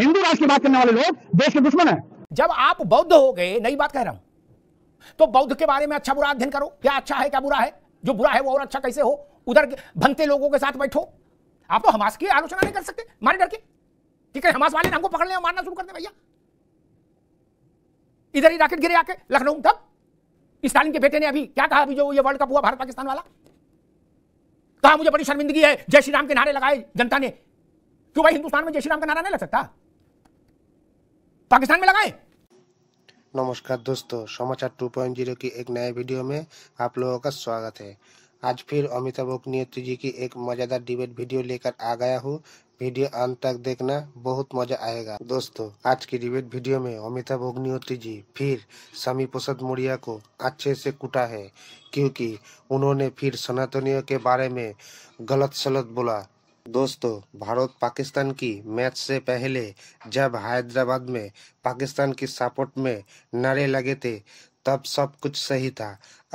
हिंदू राष्ट्र की बात करने वाले लोग देश के दुश्मन है जब आप बौद्ध हो गए नई बात कह रहा हूं तो बौद्ध के बारे में अच्छा बुरा अध्ययन करो क्या अच्छा है क्या बुरा है जो बुरा है वो और अच्छा कैसे हो उधर भंते लोगों के साथ बैठो आप तो हमास की आलोचना नहीं कर सकते मारे डर के ठीक है हमास वाले ने हमको पकड़ लिया मारना शुरू कर दे भैया इधर ही राकेट गिरे आके लखनऊ तब स्टालिन के बेटे ने अभी क्या कहा अभी जो ये वर्ल्ड कप हुआ भारत पाकिस्तान वाला कहा मुझे बड़ी शर्मिंदगी है जय श्री राम के नारे लगाए जनता ने क्यों भाई हिंदुस्तान में जय श्री राम का नारा नहीं लग सकता पाकिस्तान में लगाए नमस्कार दोस्तों समाचार 2.0 की एक नए वीडियो में आप लोगों का स्वागत है आज फिर अमिताभ अग्निहोत्री जी की एक मज़ेदार डिबेट वीडियो लेकर आ गया हूँ वीडियो अंत तक देखना बहुत मजा आएगा दोस्तों आज की डिबेट वीडियो में अमिताभ अग्निहोत्री जी फिर समी प्रसाद मौर्य को अच्छे से कूटा है क्योंकि उन्होंने फिर सनातनियों के बारे में गलत सलत बोला दोस्तों भारत पाकिस्तान की मैच से पहले जब हैदराबाद में पाकिस्तान की सपोर्ट में नारे लगे थे तब सब कुछ सही था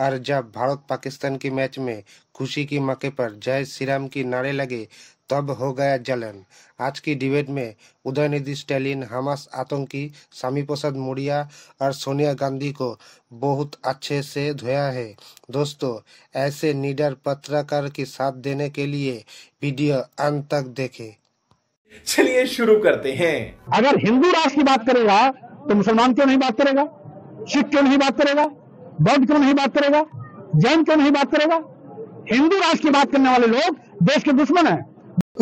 और जब भारत पाकिस्तान की मैच में खुशी की मौके पर जय श्री राम की नारे लगे तब हो गया जलन आज की डिबेट में उदयनिधि स्टैलिन हमास आतंकी स्वामी प्रसाद मुड़िया और सोनिया गांधी को बहुत अच्छे से धोया है दोस्तों ऐसे निडर पत्रकार की साथ देने के लिए वीडियो अंत तक देखें चलिए शुरू करते हैं अगर हिंदू राष्ट्र की बात करेगा तो मुसलमान क्यों नहीं बात करेगा सिख क्यों नहीं बात करेगा बौद्ध क्यों नहीं बात करेगा जैन क्यों नहीं बात करेगा हिंदू राष्ट्र की बात करने वाले लोग देश के दुश्मन हैं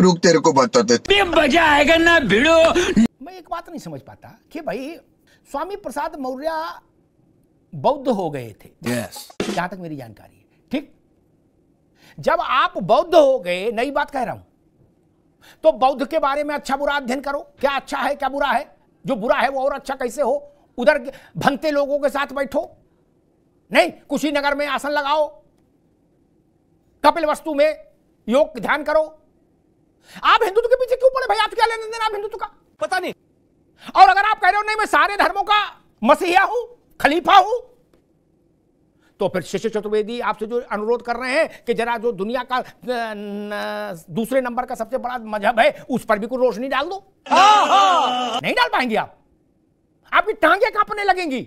रुक तेरे को बताते देते मजा आएगा ना भिड़ो मैं एक बात नहीं समझ पाता कि भाई स्वामी प्रसाद मौर्य बौद्ध हो गए थे yes. जहां तक मेरी जानकारी है ठीक जब आप बौद्ध हो गए नई बात कह रहा हूं तो बौद्ध के बारे में अच्छा बुरा अध्ययन करो क्या अच्छा है क्या बुरा है जो बुरा है वो और अच्छा कैसे हो उधर भंगते लोगों के साथ बैठो नहीं कुशीनगर में आसन लगाओ कपिल वस्तु में योग ध्यान करो आप हिंदुत्व के पीछे क्यों पड़े भाई आप क्या लेने देना हिंदुत्व का पता नहीं और अगर आप कह रहे हो नहीं मैं सारे धर्मों का मसीहा हूं खलीफा हूं तो फिर शिष्य चतुर्वेदी आपसे जो अनुरोध कर रहे हैं कि जरा जो दुनिया का न, न, दूसरे नंबर का सबसे बड़ा मजहब है उस पर भी कोई रोशनी डाल दो नहीं डाल पाएंगे आप आपकी टांगे कांपने लगेंगी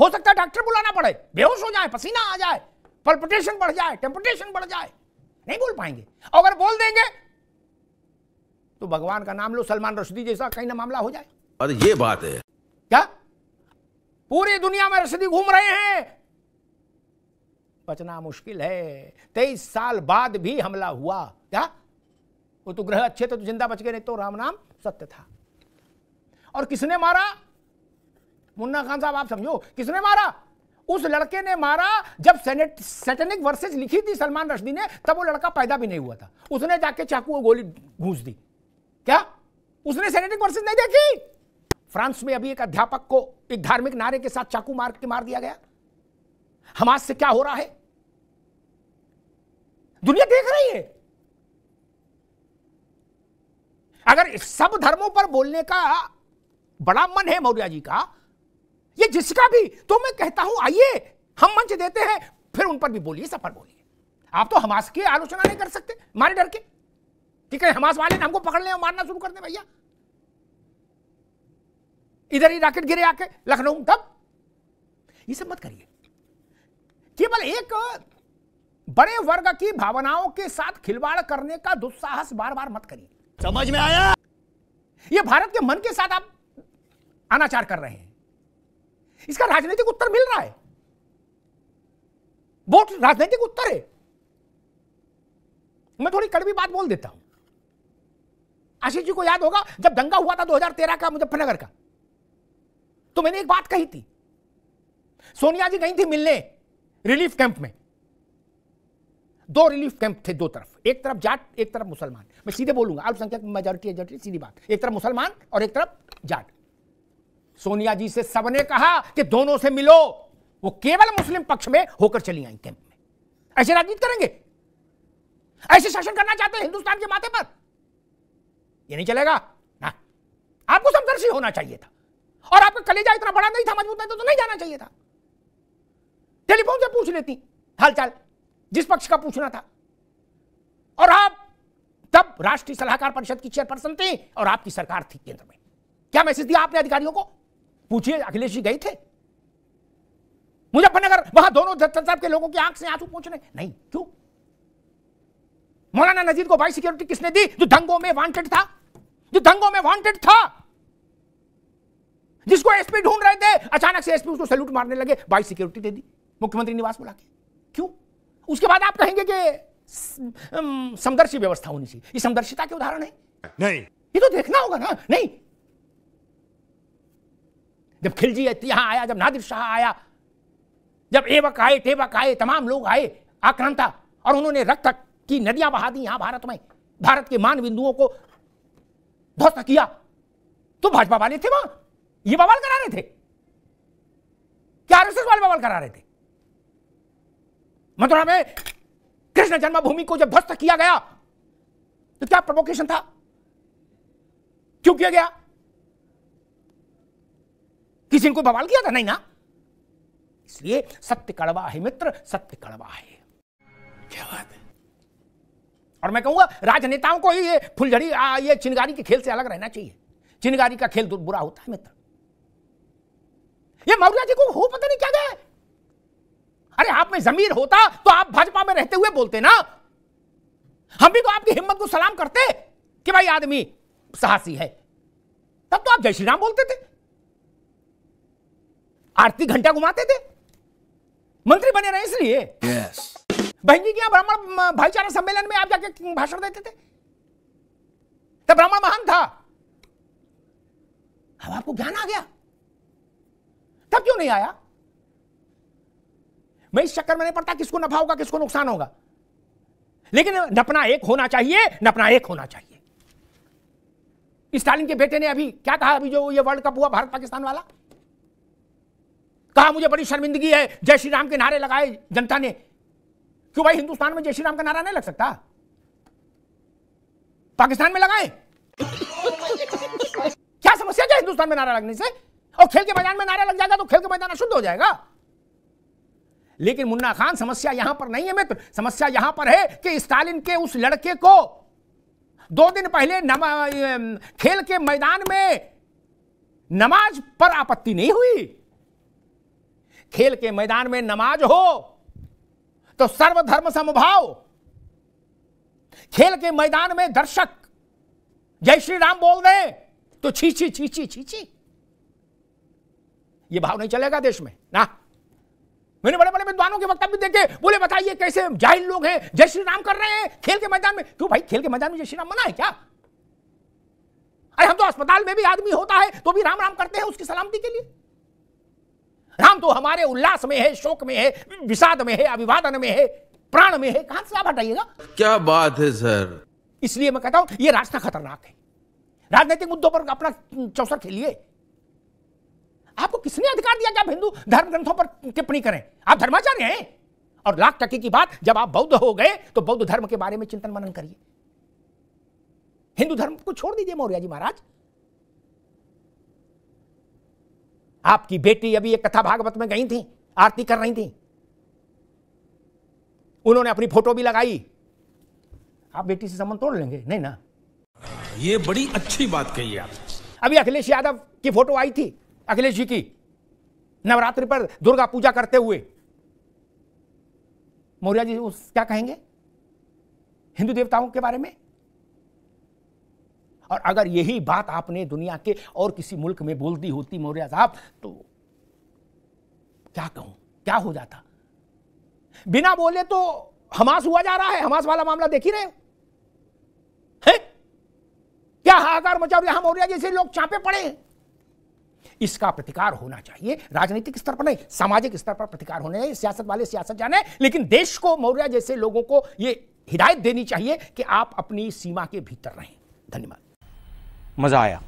हो सकता है डॉक्टर बुलाना पड़े बेहोश हो जाए पसीना आ जाए पल्पिटेशन बढ़ जाए टेम्पटेशन बढ़ जाए नहीं बोल पाएंगे अगर बोल देंगे तो भगवान का नाम लो सलमान रशदी जैसा कहीं ना मामला हो जाए अरे ये बात है क्या पूरी दुनिया में रशदी घूम रहे हैं बचना मुश्किल है तेईस साल बाद भी हमला हुआ क्या वो तो ग्रह अच्छे थे तो जिंदा बच गए नहीं तो राम नाम सत्य था और किसने मारा मुन्ना खान साहब आप समझो किसने मारा उस लड़के ने मारा जब सेटेनिक वर्सेस लिखी थी सलमान रशदी ने तब वो लड़का पैदा भी नहीं हुआ था उसने जाके चाकू और गोली घूस दी क्या उसने सेनेटिंग वर्सेस नहीं देखी फ्रांस में अभी एक अध्यापक को एक धार्मिक नारे के साथ चाकू मार के मार दिया गया हमास से क्या हो रहा है दुनिया देख रही है अगर सब धर्मों पर बोलने का बड़ा मन है मौर्या जी का ये जिसका भी तो मैं कहता हूं आइए हम मंच देते हैं फिर उन पर भी बोलिए सब पर बोलिए आप तो हमास की आलोचना नहीं कर सकते मारे डर के कि कहीं हमास वाले ने हमको पकड़ने और मारना शुरू कर दे भैया इधर ही राकेट गिरे आके लखनऊ तब ये सब मत करिए केवल एक बड़े वर्ग की भावनाओं के साथ खिलवाड़ करने का दुस्साहस बार बार मत करिए समझ में आया ये भारत के मन के साथ आप अनाचार कर रहे हैं इसका राजनीतिक उत्तर मिल रहा है वोट राजनीतिक उत्तर है मैं थोड़ी कड़वी बात बोल देता हूं आशीष जी को याद होगा जब दंगा हुआ था 2013 का मुजफ्फरनगर का तो मैंने एक बात कही थी सोनिया जी गई थी मिलने रिलीफ कैंप में दो रिलीफ कैंप थे दो तरफ एक तरफ जाट एक तरफ मुसलमान मैं सीधे बोलूंगा अल्पसंख्यक मेजोरिटी एजोरिटी सीधी बात एक तरफ मुसलमान और एक तरफ जाट सोनिया जी से सबने कहा कि दोनों से मिलो वो केवल मुस्लिम पक्ष में होकर चली आई कैंप में ऐसे राजनीति करेंगे ऐसे शासन करना चाहते हैं हिंदुस्तान के माथे पर ये नहीं चलेगा ना आपको समदर्शी होना चाहिए था और आपका कलेजा इतना बड़ा नहीं था मजबूत नहीं था तो नहीं जाना चाहिए था टेलीफोन से पूछ लेती हालचाल जिस पक्ष का पूछना था और आप तब राष्ट्रीय सलाहकार परिषद की चेयरपर्सन थी और आपकी सरकार थी केंद्र में क्या मैसेज दिया आपने अधिकारियों को पूछिए अखिलेश जी गए थे मुजफ्फरनगर वहां दोनों दत्तन साहब के लोगों की आंख से आंसू पहुंचने नहीं क्यों मौलाना नजीर को बाई सिक्योरिटी किसने दी जो दंगों में वांटेड था जो दंगों में वांटेड था जिसको एसपी ढूंढ रहे थे अचानक से एसपी उसको सैल्यूट मारने लगे बाई सिक्योरिटी दे दी मुख्यमंत्री निवास बुला के क्यों उसके बाद आप कहेंगे कि समदर्शी व्यवस्था होनी चाहिए ये समदर्शिता के उदाहरण है नहीं ये तो देखना होगा ना नहीं जब खिलजी यहां आया जब नादिर शाह आया जब एवक आए टेबक आए तमाम लोग आए आक्रांता और उन्होंने रक्त की नदियां बहा दी यहां भारत में भारत के मान बिंदुओं को ध्वस्त किया तो भाजपा वाले थे वहां ये बवाल करा रहे थे क्या आरएसएस वाले बवाल करा रहे थे मथुरा में कृष्ण जन्मभूमि को जब ध्वस्त किया गया तो क्या प्रोवोकेशन था क्यों किया गया किसी को बवाल किया था नहीं ना इसलिए सत्य कड़वा है मित्र सत्य कड़वा है क्या बात है और मैं कहूँगा राजनेताओं को ही ये फुलझड़ी ये चिनगारी के खेल से अलग रहना चाहिए चिनगारी का खेल बुरा होता है मित्र ये मौर्य जी को हो पता नहीं क्या गया अरे आप में जमीर होता तो आप भाजपा में रहते हुए बोलते ना हम भी तो आपकी हिम्मत को सलाम करते कि भाई आदमी साहसी है तब तो आप जय श्री राम बोलते थे आरती घंटा घुमाते थे मंत्री बने रहे इसलिए yes. बहन जी ब्राह्मण भाईचारा सम्मेलन में आप जाके भाषण देते थे तब ब्राह्मण महान था अब आपको ज्ञान आ गया तब क्यों नहीं आया मैं इस चक्कर में नहीं पड़ता किसको नफा होगा किसको नुकसान होगा लेकिन नपना एक होना चाहिए नपना एक होना चाहिए स्टालिन के बेटे ने अभी क्या कहा अभी जो ये वर्ल्ड कप हुआ भारत पाकिस्तान वाला कहा मुझे बड़ी शर्मिंदगी है जय श्री राम के नारे लगाए जनता ने क्यों भाई हिंदुस्तान में जय श्री राम का नारा नहीं लग सकता पाकिस्तान में लगाए क्या समस्या क्या हिंदुस्तान में नारा लगने से और खेल के मैदान में नारा लग जाएगा तो खेल के मैदान अशुद्ध हो जाएगा लेकिन मुन्ना खान समस्या यहां पर नहीं है मित्र समस्या यहां पर है कि स्टालिन के उस लड़के को दो दिन पहले खेल के मैदान में नमाज पर आपत्ति नहीं हुई खेल के मैदान में नमाज हो तो सर्वधर्म समभाव खेल के मैदान में दर्शक जय श्री राम बोल दे तो छीछी छीछी छीछी ये भाव नहीं चलेगा देश में ना मैंने बड़े बड़े विद्वानों के वक्तव्य देखे बोले बताइए कैसे जाहिल लोग हैं जय श्री राम कर रहे हैं खेल के मैदान में क्यों भाई खेल के मैदान में जय श्री राम मना है क्या अरे हम तो अस्पताल में भी आदमी होता है तो भी राम राम करते हैं उसकी सलामती के लिए राम तो हमारे उल्लास में है शोक में है विषाद में है अभिवादन में है प्राण में है कहां से आप हटाइएगा क्या बात है सर इसलिए मैं कहता हूं यह रास्ता खतरनाक है राजनीतिक मुद्दों पर अपना चौसर खेलिए आपको किसने अधिकार दिया कि आप हिंदू धर्म ग्रंथों पर टिप्पणी करें आप धर्माचार्य हैं और लाख टके की बात जब आप बौद्ध हो गए तो बौद्ध धर्म के बारे में चिंतन मनन करिए हिंदू धर्म को छोड़ दीजिए मौर्य जी महाराज आपकी बेटी अभी एक कथा भागवत में गई थी आरती कर रही थी उन्होंने अपनी फोटो भी लगाई आप बेटी से संबंध तोड़ लेंगे नहीं ना ये बड़ी अच्छी बात कही आप अभी अखिलेश यादव की फोटो आई थी अखिलेश जी की नवरात्रि पर दुर्गा पूजा करते हुए मौर्या जी उस क्या कहेंगे हिंदू देवताओं के बारे में और अगर यही बात आपने दुनिया के और किसी मुल्क में बोल दी होती मौर्य साहब तो क्या कहूं क्या हो जाता बिना बोले तो हमास हुआ जा रहा है हमास वाला मामला देख ही रहे हो है? क्या हाहाकार मचा यहां मौर्य जैसे लोग चापे पड़े हैं इसका प्रतिकार होना चाहिए राजनीतिक स्तर पर नहीं सामाजिक स्तर पर प्रतिकार होने चाहिए सियासत वाले सियासत जाने लेकिन देश को मौर्य जैसे लोगों को यह हिदायत देनी चाहिए कि आप अपनी सीमा के भीतर रहें धन्यवाद मज़ा आया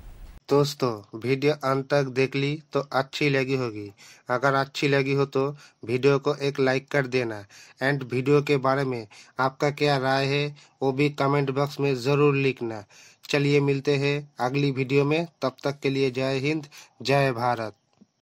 दोस्तों वीडियो अंत तक देख ली तो अच्छी लगी होगी अगर अच्छी लगी हो तो वीडियो को एक लाइक कर देना एंड वीडियो के बारे में आपका क्या राय है वो भी कमेंट बॉक्स में ज़रूर लिखना चलिए मिलते हैं अगली वीडियो में तब तक के लिए जय हिंद जय भारत